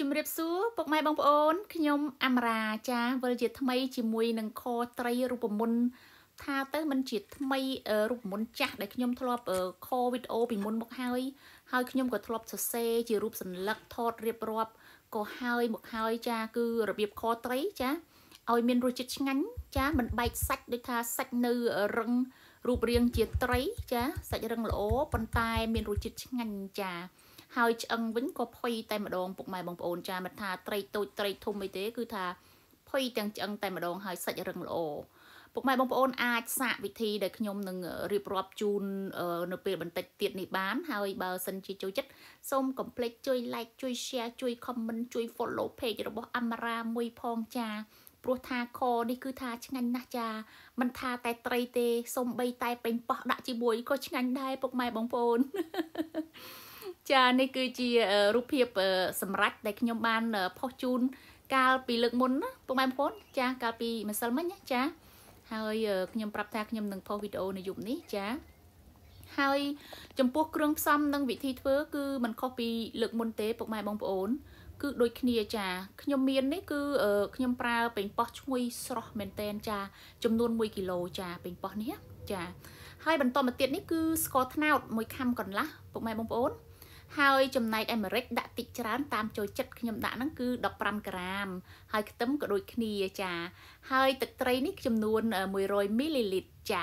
ជំរាបសួរពុកម៉ែបងប្អូនខ្ញុំអមរាចាវិលជាថ្មី ជាមួយនឹងខត្រីរូបមន្តថាទៅมันជាថ្មីរូបមន្តចាស់ដែលខ្ញុំធ្លាប់ខវីដេអូពីមុនមកហើយហើយខ្ញុំក៏ធ្លាប់សរសេរជារូបសញ្ញាថតរៀបរាប់ក៏ហើយមកហើយចាគឺរបៀបខត្រីចាឲ្យមានរសជាតិឆ្ងាញ់ចាមិនបែកសាច់ដូចថាសាច់នៅរឹងរូបរាងជាត្រី ចាសាច់រឹងល្អប៉ុន្តែ មានរសជាតិឆ្ងាញ់ចាហើយឆ្អឹងវិញក៏ផុយតែម្ដងពុកម៉ែបងប្អូនចាមិនថាត្រីតូចត្រីធំអីទេ គឺថាផុយទាំងឆ្អឹងតែម្ដងហើយសាច់រឹងល្អពុកម៉ែបងប្អូនអាចសាកវិធីដែលខ្ញុំនឹងរៀបរាប់ជូននៅពេលបន្តិចទៀតនេះបានហើយបើសិនជាចូលចិត្តសូមកុំភ្លេចជួយ like ជួយ share ជួយ comment ជួយ follow page របស់អមរាមួយផងចាព្រោះថាខនេះគឺថាឆ្ងាញ់ណាស់ចា មិនថាតែត្រីទេសូម្បីតែពេញប៉ោះដាក់ជាមួយក៏ឆ្ងាញ់ដែរពុកម៉ែបងប្អូនចានេះគឺជារូបភាពសម្រាប់ដែលខ្ញុំបានផុសជូនកាលពីលើកមុនណាពុកម៉ែបងប្អូនចាកាលពីម្សិលមិញណាចាហើយខ្ញុំប្រាប់ថាខ្ញុំនឹងផុសវីដេអូនៅយប់នេះចាហើយចំពោះគ្រឿងផ្សំនិងវិធីធ្វើ គឺมันខុសពីលើកមុនទេពុកម៉ែបងប្អូនគឺដូចគ្នាចាខ្ញុំមាននេះគឺខ្ញុំប្រើប៉េងប៉ោះឈ្ងុយស្រស់មែនតែនចាចំនួន1គីឡូចាប៉េងប៉ោះនេះចាហើយបន្តមកទៀតនេះគឺស្ករត្នោត1ខាំកន្លះពុកម៉ែបងប្អូនហើយចំណែកអាមេរិកដាក់តិចច្រើនតាមចូលចិត្តខ្ញុំដាក់ហ្នឹងគឺ15ក្រាមហើយខ្ទឹមក៏ដូច គ្នាចាហើយទឹកត្រីនេះចំនួន100មីលីលីត្រចា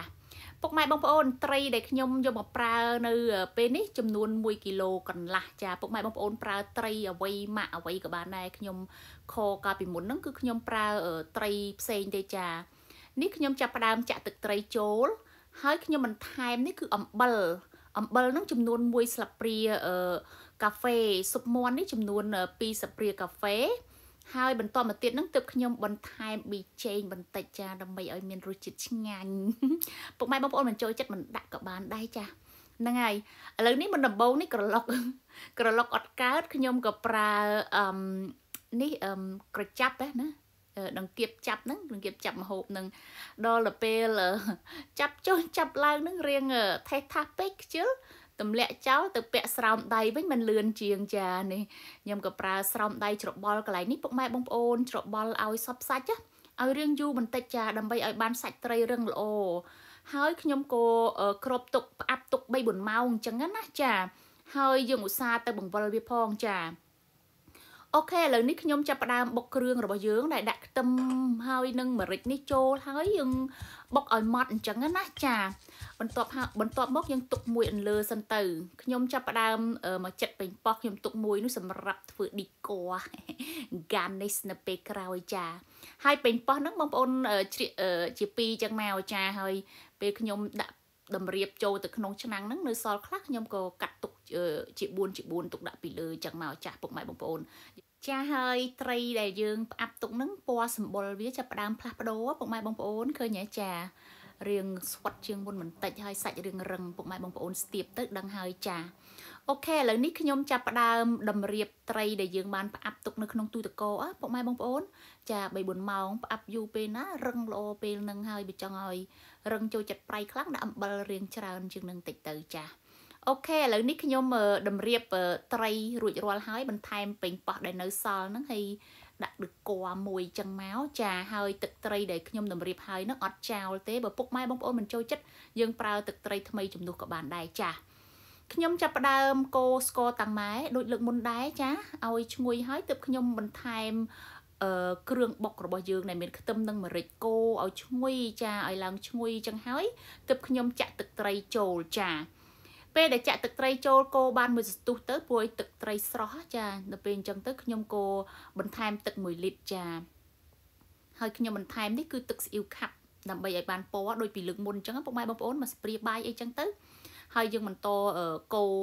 ពុកម៉ែបងប្អូនត្រីដែលខ្ញុំយកមកប្រើនៅ ពេលនេះចំនួន1គីឡូកន្លះចាពុកម៉ែបងប្អូនប្រើត្រីអ្វីម៉ាក់អ្វីក៏បានដែរខ្ញុំខកាលពីមុនហ្នឹងគឺខ្ញុំប្រើត្រីផ្សេងទេចានេះខ្ញុំចាប់ផ្ដើមចាក់ទឹកត្រីចូលហើយខ្ញុំបន្ថែមនេះគឺអំបិលអំបិលហ្នឹងចំនួន1ស្លាបព្រាកាហ្វេស៊ុបមាន់នេះចំនួន2ស្លាបព្រាកាហ្វេ ហើយ បន្តមកទៀតនឹងទើបខ្ញុំបន្ថែមប៊ីចេងបន្តិចចា ដើម្បីឲ្យមានរសជាតិឆ្ងាញ់ពុកម៉ែបងប្អូនមិនចូលចិត្តមិនដាក់ក៏បានដែរចាហ្នឹងហើយឥឡូវនេះមិនដំបូងនេះក្រឡុកក្រឡុកអត់កើតខ្ញុំក៏ប្រើអឹមនេះអឹមក្រចាប់ហ្នឹងណាដង្កៀបចាប់ហ្នឹងដង្កៀបចាប់មហូបហ្នឹងដល់ទៅពេលចាប់ចុះចាប់ឡើងហ្នឹងរៀងថេះថាពេកខ្ជិលទម្លាក់ចោលទៅ ពាក់ស្រោមដៃវិញมันលឿនជាងចានេះខ្ញុំក៏ប្រើស្រោមដៃច្របល់កន្លែងនេះពុកម៉ែបងប្អូនច្របល់ឲ្យសពសាច់ណាឲ្យរៀងយូរបន្តិចចាដើម្បីឲ្យបានសាច់ត្រីរឹងល្អហើយខ្ញុំក៏គ្របទុកផ្អាប់ទុក3 4ម៉ោងអញ្ចឹងណាចាហើយយើងឧស្សាហ៍ទៅបង្វិលវាផងចាអូខេឥឡូវនេះខ្ញុំចាប់ផ្ដើមបុកគ្រឿងរបស់យើងដែលដាក់ខ្ទឹមហើយនឹងម្រេចនេះចូលហើយយើងបុកឲ្យម៉ត់អញ្ចឹងណាចា បន្ទាប់បន្ទាប់មកយើងទុកមួយអន្លើសិនទៅខ្ញុំចាប់ផ្ដើមមកចិត្តពេញប៉ោះខ្ញុំទុកមួយនោះសម្រាប់ធ្វើឌីក័រ garnish នៅពេលក្រោយចាហើយពេញប៉ោះហ្នឹងបងប្អូនជ្រាកជាពីរអញ្ចឹងមកចាហើយពេលខ្ញុំដាក់តម្រៀបចូលទៅក្នុងឆ្នាំងហ្នឹងនៅសល់ខ្លះខ្ញុំក៏កាត់ទុកជា4ជា4ទុកដាក់ពីលើចឹងមកចាស់ពុកម៉ែបងប្អូន ចាស់ហើយត្រីដែលយើងផ្អាប់ទុកហ្នឹងពណ៌សម្បុរវាចាប់ផ្ដើមផ្លាស់ប្ដូរពុកម៉ែបងប្អូនឃើញទេចារៀងស្វិតជាងមុនបន្តិចហើយសាច់រៀងរឹងពុកម៉ែបងប្អូនស្ទាបទៅដឹងហើយចាអូខេឥឡូវនេះខ្ញុំចាប់ផ្ដើមតម្រៀបត្រីដែលយើង បានផ្អាប់ទុកនៅក្នុងទូទឹកកកពុកម៉ែបងប្អូនចា3 4ម៉ោងផ្អាប់យូរពេលណា រឹងល្អពេលនឹងហើយបើចង់ឲ្យរឹងចូលចិត្តប្រៃខ្លាំងដាក់អំបិលរៀងច្រើនជាងនឹងតិចទៅចាអូខេឥឡូវនេះខ្ញុំតម្រៀបត្រីរួចរាល់ហើយ បន្ថែមពេញប៉ោះដែលនៅសល់ហ្នឹងហើយដាក់ដឹកគွာមួយចឹងមកចាហើយទឹកត្រីដែលខ្ញុំតម្រៀបហើយហ្នឹងអត់ចោលទេបើពុកម៉ែបងប្អូនមិនចូលចិត្តយើងប្រើទឹកត្រីថ្មីជំនួសក៏បានដែរចាខ្ញុំចាប់ផ្ដើមកូរស្ករតាំងម៉ែដូចលើកមុនដែរចាឲ្យឈ្ងុយហើយទើបខ្ញុំបន្ថែមអឺគ្រឿងបុករបស់យើងដែលមានខ្ទឹមនិងម្រេចគោឲ្យឈ្ងុយចាឲ្យឡើងឈ្ងុយចឹងហើយទើបខ្ញុំចាក់ទឹកត្រីចូលចាពេលដែលចាក់ទឹកត្រីចូលកូរបានមួយស្ទុះទៅព្រួយទឹកត្រីស្រស់ចាដល់ពេលអញ្ចឹងទៅខ្ញុំកូរបន្ថែមទឹក1លីត្រចាហើយខ្ញុំបន្ថែមនេះគឺទឹកស្អ៊ីវខាប់ដើម្បីឲ្យបានពណ៌ដូចពីលើកមុនអញ្ចឹងពុកម៉ែបងប្អូនមកស្ព្រាបាយអីអញ្ចឹងទៅហើយយើងបន្តកូរ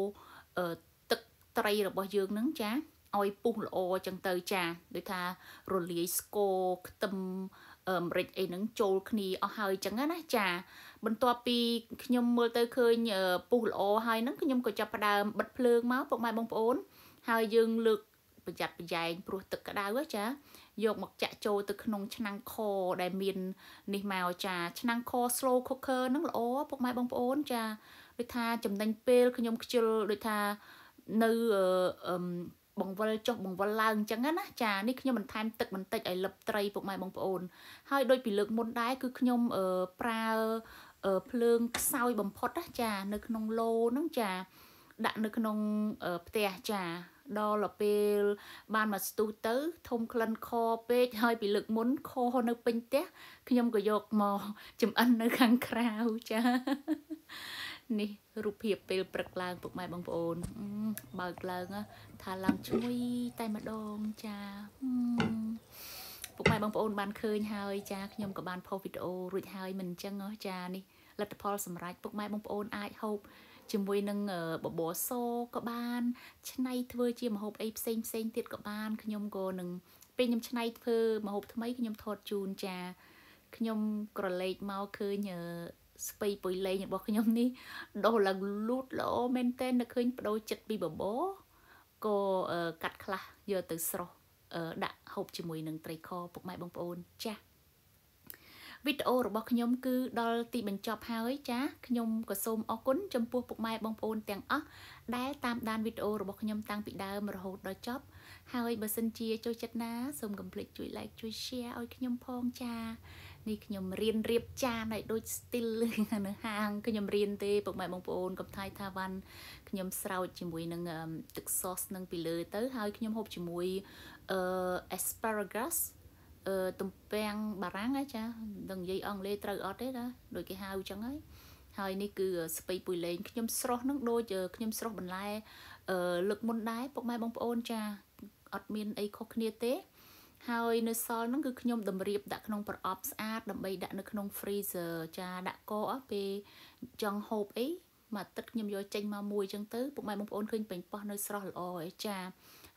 ទឹកត្រីរបស់យើងនឹងចាឲ្យពុះល្អអញ្ចឹងទៅចាដូចថារលាយស្ករខ្ទឹមអាមេរិកអីហ្នឹងចូលគ្នាអស់ហើយចឹងណាចា បន្ទាប់ពីខ្ញុំមើលទៅឃើញពុះល្អហើយហ្នឹងខ្ញុំក៏ចាប់ផ្ដើមបិទភ្លើងមកពុកម៉ែបងប្អូន ហើយយើងលើកប្រយ័ត្នប្រយែងព្រោះទឹកក្តៅចាយក មកចាក់ចូលទៅក្នុងឆ្នាំងខដែលមាននេះមកចា ឆ្នាំងខ slow cooker ហ្នឹងល្អពុកម៉ែបងប្អូន ចាដូចថាចំណេញពេលខ្ញុំខ្ជិលដូចថានៅអឺបង្វិលចុះបង្វិលឡើងអញ្ចឹងណាចានេះខ្ញុំបន្ថែមទឹកបន្តិចឲ្យលឹបត្រីពុកម៉ែបងប្អូនហើយដូចពីលើកមុនដែរគឺខ្ញុំប្រើភ្លើងខ្សោយបំផុតណាចា នៅក្នុងឡូហ្នឹងចាដាក់នៅក្នុងផ្ទះចាដល់ពេល បានមកស្ទុះទៅធំក្លិនខពេកហើយពីលើកមុនខនៅ ពេញផ្ទះខ្ញុំក៏យកមកចំអិននៅខាងក្រៅចានេះរូបភាពពេលព្រឹកឡើងពុកម៉ែបងប្អូន បើកឡើងថាឡើងឈ្ងុយតែម្ដងចាពុកម៉ែបងប្អូនបានឃើញហើយចាខ្ញុំក៏បានផុសវីដេអូរួចហើយមិនអញ្ចឹងចានេះលទ្ធផលសម្រាប់ពុកម៉ែបងប្អូនអាចហូបជាមួយនឹងបបរសក៏បានឆ្នៃធ្វើជាម្ហូបអីផ្សេងផ្សេងទៀតក៏បានខ្ញុំក៏នឹងពេលខ្ញុំឆ្នៃធ្វើម្ហូបថ្មីខ្ញុំថតជូនចាខ្ញុំក្រឡេកមកឃើញស្ពៃពុយលេងរបស់ខ្ញុំនេះដុះឡើងលូតល្អមែនទែននៅឃើញបដូរចិត្តពីបបោក៏កាត់ខ្លះយកទៅស្រស់ដាក់ហូបជាមួយ នឹងត្រីខពុកម៉ែបងប្អូនចាស់វីដេអូរបស់ខ្ញុំគឺ ដល់ទីបញ្ចប់ហើយចាខ្ញុំក៏សូមអរគុណចំពោះពុកម៉ែបងប្អូន ទាំងអស់ដែលតាមដានវីដេអូរបស់ខ្ញុំតាំងពីដើមរហូតដល់ចប់ ហើយបើសិនជាចូលចិត្តណាសូមកុំភ្លេចជួយ like ជួយ share ឲ្យខ្ញុំផងចានេះខ្ញុំរៀនរៀបចានឲ្យដូច still នៅហាងខ្ញុំរៀនទេពុកម៉ែបងប្អូនកំថៃថាវ៉ាន់ខ្ញុំស្រោចជាមួយនឹងទឹក sauce នឹងពីលើទៅ ហើយខ្ញុំហូបជាមួយអឺ asparagus អឺទំពាំងបារាំងហ៎ចាដឹងនិយាយអង់គ្លេសត្រូវអត់ទេណាដូចគេហៅអញ្ចឹងហើយហើយនេះគឺ ស្ពៃពុយលេងខ្ញុំស្រស់នឹងដូចខ្ញុំស្រស់បន្លែអឺលើកមុនដែរពុកម៉ែបងប្អូនចាអត់មានអីខុសគ្នាទេហើយនៅសល់ហ្នឹងគឺខ្ញុំតម្រៀបដាក់ក្នុងប្រអប់ស្អាតដើម្បីដាក់នៅក្នុង freezer ចាដាក់កកពេលចង់ហូបអីមួយអាទិត្យខ្ញុំយកចេញមកមួយអញ្ចឹងទៅពុកម៉ែបងប្អូនឃើញពេញប៉ោះនៅស្រស់ល្អឯចា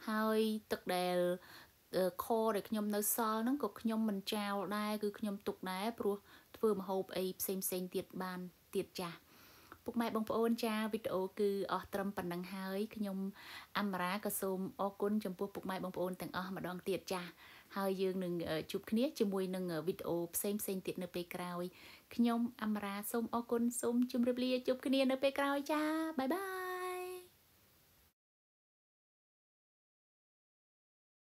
ហើយទឹកដែលខដែលខ្ញុំនៅសល់ហ្នឹងក៏ខ្ញុំមិនចោលដែរគឺខ្ញុំទុកដែរព្រោះធ្វើម្ហូបអីផ្សេងផ្សេងទៀតបានទៀតចាស់ពុកម៉ែបងប្អូនចាវីដេអូគឺអស់ត្រឹមប៉ុណ្ណឹងហើយខ្ញុំអមរាក៏សូមអរគុណចំពោះពុកម៉ែបងប្អូនទាំងអស់ម្ដងទៀតចា ហើយយើងនឹងជួបគ្នាជាមួយនឹងវីដេអូផ្សេងផ្សេងទៀតនៅពេលក្រោយខ្ញុំ អមរាសូមអរគុណសូមជម្រាបលាជួបគ្នានៅពេលក្រោយចាបាយបាយ